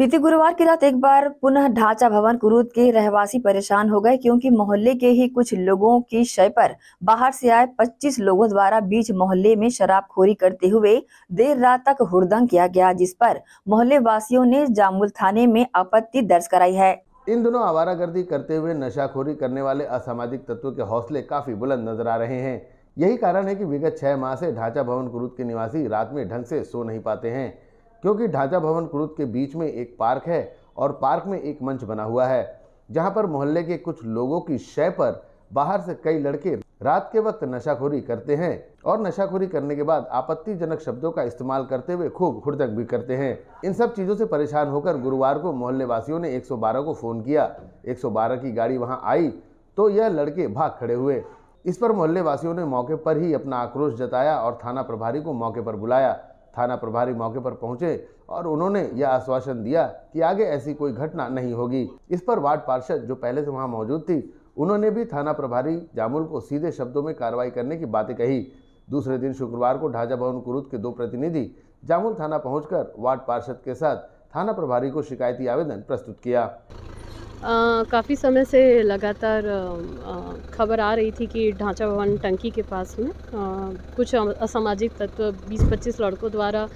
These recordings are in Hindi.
बीते गुरुवार की रात एक बार पुनः ढांचा भवन कुरूद के रहवासी परेशान हो गए क्योंकि मोहल्ले के ही कुछ लोगों की शय पर बाहर से आए 25 लोगों द्वारा बीच मोहल्ले में शराबखोरी करते हुए देर रात तक हुड़दंग किया गया जिस पर मोहल्ले वासियों ने जामुल थाने में आपत्ति दर्ज कराई है इन दोनों आवारागर्दी करते हुए नशाखोरी करने वाले असामाजिक तत्व के हौसले काफी बुलंद नजर आ रहे हैं यही कारण है की विगत छह माह से ढांचा भवन कुरूद के निवासी रात में ढंग से सो नहीं पाते हैं क्योंकि ढांचा भवन क्रुद के बीच में एक पार्क है और पार्क में एक मंच बना हुआ है जहां पर मोहल्ले के कुछ लोगों की शय पर बाहर से कई लड़के रात के वक्त नशाखोरी करते हैं और नशाखोरी करने के बाद आपत्तिजनक शब्दों का इस्तेमाल करते हुए खूब हुड़दक भी करते हैं इन सब चीज़ों से परेशान होकर गुरुवार को मोहल्ले वासियों ने 112 को फ़ोन किया 112 की गाड़ी वहां आई तो यह लड़के भाग खड़े हुए इस पर मोहल्ले वासियों ने मौके पर ही अपना आक्रोश जताया और थाना प्रभारी को मौके पर बुलाया थाना प्रभारी मौके पर पहुंचे और उन्होंने यह आश्वासन दिया कि आगे ऐसी कोई घटना नहीं होगी इस पर वार्ड पार्षद जो पहले से वहां मौजूद थी उन्होंने भी थाना प्रभारी जामुल को सीधे शब्दों में कार्रवाई करने की बातें कही दूसरे दिन शुक्रवार को ढाजा भवन कुरुद के दो प्रतिनिधि जामुल थाना पहुंचकर वार्ड पार्षद के साथ थाना प्रभारी को शिकायती आवेदन प्रस्तुत किया काफ़ी समय से लगातार खबर आ रही थी कि ढांचा भवन टंकी के पास में आ, कुछ असामाजिक तत्व 20-25 लड़कों द्वारा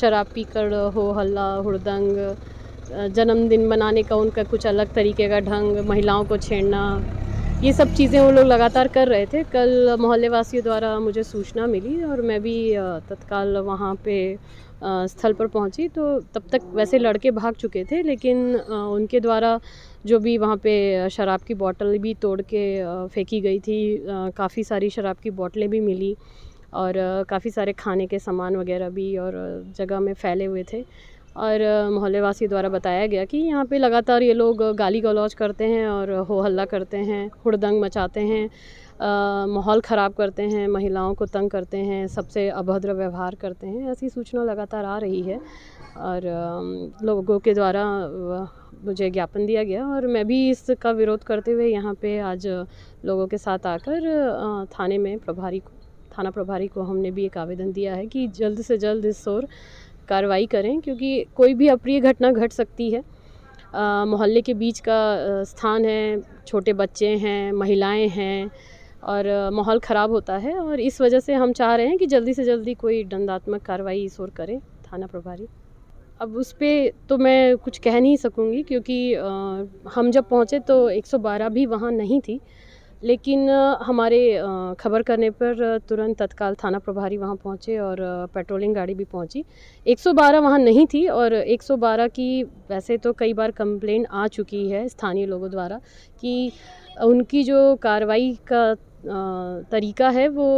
शराब पीकर हो हल्ला हुड़दंग जन्मदिन मनाने का उनका कुछ अलग तरीके का ढंग महिलाओं को छेड़ना ये सब चीज़ें वो लोग लगातार कर रहे थे कल मोहल्ले वासियों द्वारा मुझे सूचना मिली और मैं भी तत्काल वहाँ पे स्थल पर पहुँची तो तब तक वैसे लड़के भाग चुके थे लेकिन उनके द्वारा जो भी वहाँ पे शराब की बोतल भी तोड़ के फेंकी गई थी काफ़ी सारी शराब की बोतलें भी मिली और काफ़ी सारे खाने के सामान वगैरह भी और जगह में फैले हुए थे और मोहल्लेवासी द्वारा बताया गया कि यहाँ पे लगातार ये लोग गाली गलौज करते हैं और हो हल्ला करते हैं हुड़दंग मचाते हैं माहौल ख़राब करते हैं महिलाओं को तंग करते हैं सबसे अभद्र व्यवहार करते हैं ऐसी सूचना लगातार आ रही है और लोगों के द्वारा मुझे ज्ञापन दिया गया और मैं भी इसका विरोध करते हुए यहाँ पे आज लोगों के साथ आकर थाने में प्रभारी थाना प्रभारी को हमने भी एक आवेदन दिया है कि जल्द से जल्द इस शोर कार्रवाई करें क्योंकि कोई भी अप्रिय घटना घट सकती है मोहल्ले के बीच का स्थान है छोटे बच्चे हैं महिलाएं हैं और माहौल ख़राब होता है और इस वजह से हम चाह रहे हैं कि जल्दी से जल्दी कोई दंडात्मक कार्रवाई इस ओर करें थाना प्रभारी अब उस पर तो मैं कुछ कह नहीं सकूँगी क्योंकि हम जब पहुँचे तो 112 भी वहाँ नहीं थी लेकिन हमारे खबर करने पर तुरंत तत्काल थाना प्रभारी वहाँ पहुँचे और पेट्रोलिंग गाड़ी भी पहुँची 112 वहाँ नहीं थी और 112 की वैसे तो कई बार कंप्लेन आ चुकी है स्थानीय लोगों द्वारा कि उनकी जो कार्रवाई का तरीका है वो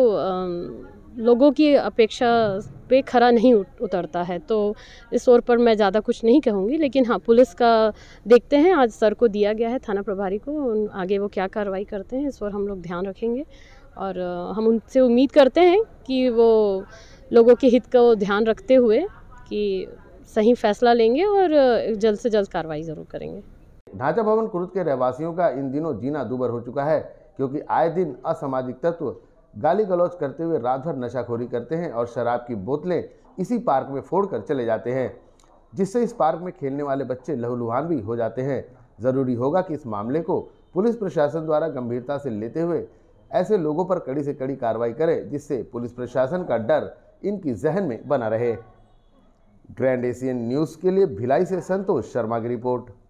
लोगों की अपेक्षा पे खरा नहीं उतरता है तो इस ओर पर मैं ज़्यादा कुछ नहीं कहूँगी लेकिन हाँ पुलिस का देखते हैं आज सर को दिया गया है थाना प्रभारी को आगे वो क्या कार्रवाई करते हैं इस पर हम लोग ध्यान रखेंगे और हम उनसे उम्मीद करते हैं कि वो लोगों के हित का ध्यान रखते हुए कि सही फैसला लेंगे और जल्द से जल्द कार्रवाई ज़रूर करेंगे ढांचा भवन कुरुद के रहवासियों का इन दिनों जीना दूबर हो चुका है क्योंकि आए दिन असामाजिक तत्व गाली गलौज करते हुए रात भर नशाखोरी करते हैं और शराब की बोतलें इसी पार्क में फोड़ कर चले जाते हैं जिससे इस पार्क में खेलने वाले बच्चे लहूलुहान भी हो जाते हैं ज़रूरी होगा कि इस मामले को पुलिस प्रशासन द्वारा गंभीरता से लेते हुए ऐसे लोगों पर कड़ी से कड़ी कार्रवाई करें जिससे पुलिस प्रशासन का डर इनकी जहन में बना रहे ग्रैंड एशियन न्यूज़ के लिए भिलाई से संतोष शर्मा की रिपोर्ट